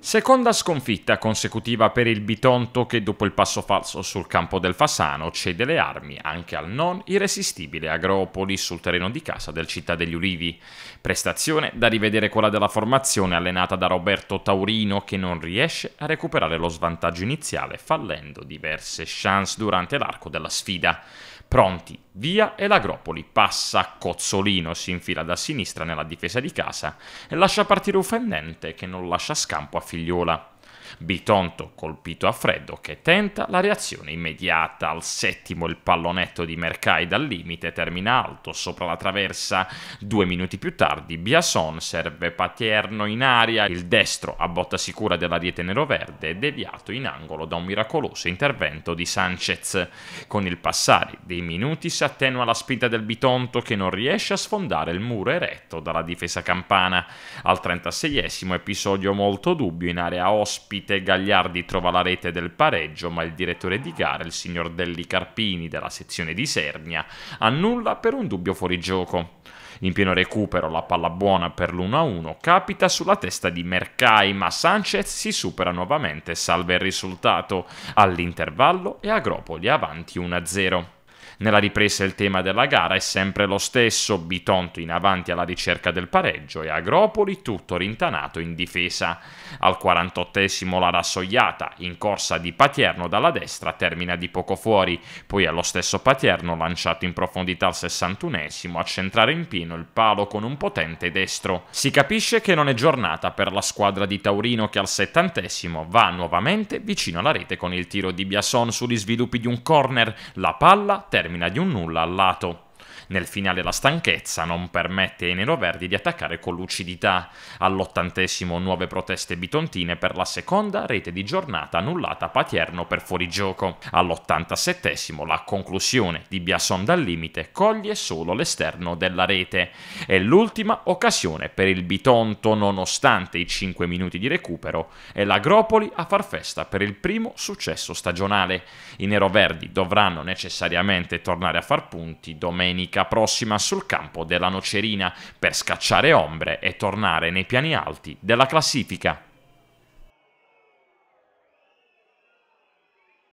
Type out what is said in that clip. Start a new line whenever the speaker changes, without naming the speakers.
Seconda sconfitta consecutiva per il Bitonto che dopo il passo falso sul campo del Fasano cede le armi anche al non irresistibile Agropoli sul terreno di casa del Città degli Ulivi. Prestazione da rivedere quella della formazione allenata da Roberto Taurino che non riesce a recuperare lo svantaggio iniziale fallendo diverse chance durante l'arco della sfida. Pronti, via e l'Agropoli passa, Cozzolino si infila da sinistra nella difesa di casa e lascia partire un fendente che non lascia scampo a figliola Bitonto colpito a freddo che tenta la reazione immediata. Al settimo il pallonetto di Mercai dal limite termina alto sopra la traversa. Due minuti più tardi Biason serve paterno in aria, il destro a botta sicura dell'ariete neroverde è deviato in angolo da un miracoloso intervento di Sanchez. Con il passare dei minuti si attenua la spinta del Bitonto che non riesce a sfondare il muro eretto dalla difesa campana. Al 36esimo episodio molto dubbio in area ospite partite Gagliardi trova la rete del pareggio, ma il direttore di gara, il signor Delli Carpini della sezione di Sernia, annulla per un dubbio fuorigioco. In pieno recupero la palla buona per l'1-1 capita sulla testa di Mercai, ma Sanchez si supera nuovamente, salva il risultato all'intervallo e Agropoli avanti 1-0. Nella ripresa il tema della gara è sempre lo stesso, Bitonto in avanti alla ricerca del pareggio e Agropoli tutto rintanato in difesa. Al 48esimo la rassoiata, in corsa di Patierno dalla destra, termina di poco fuori, poi allo stesso Patierno lanciato in profondità al 61esimo a centrare in pieno il palo con un potente destro. Si capisce che non è giornata per la squadra di Taurino che al 70esimo va nuovamente vicino alla rete con il tiro di Biason sugli sviluppi di un corner, la palla termina termina di un nulla al lato. Nel finale la stanchezza non permette ai neroverdi di attaccare con lucidità. All'ottantesimo nuove proteste bitontine per la seconda rete di giornata annullata a Patierno per fuorigioco. All'ottantasettesimo la conclusione di Biason dal limite coglie solo l'esterno della rete. È l'ultima occasione per il Bitonto nonostante i 5 minuti di recupero e l'Agropoli a far festa per il primo successo stagionale. I neroverdi dovranno necessariamente tornare a far punti domenica domenica prossima sul campo della Nocerina per scacciare ombre e tornare nei piani alti della classifica.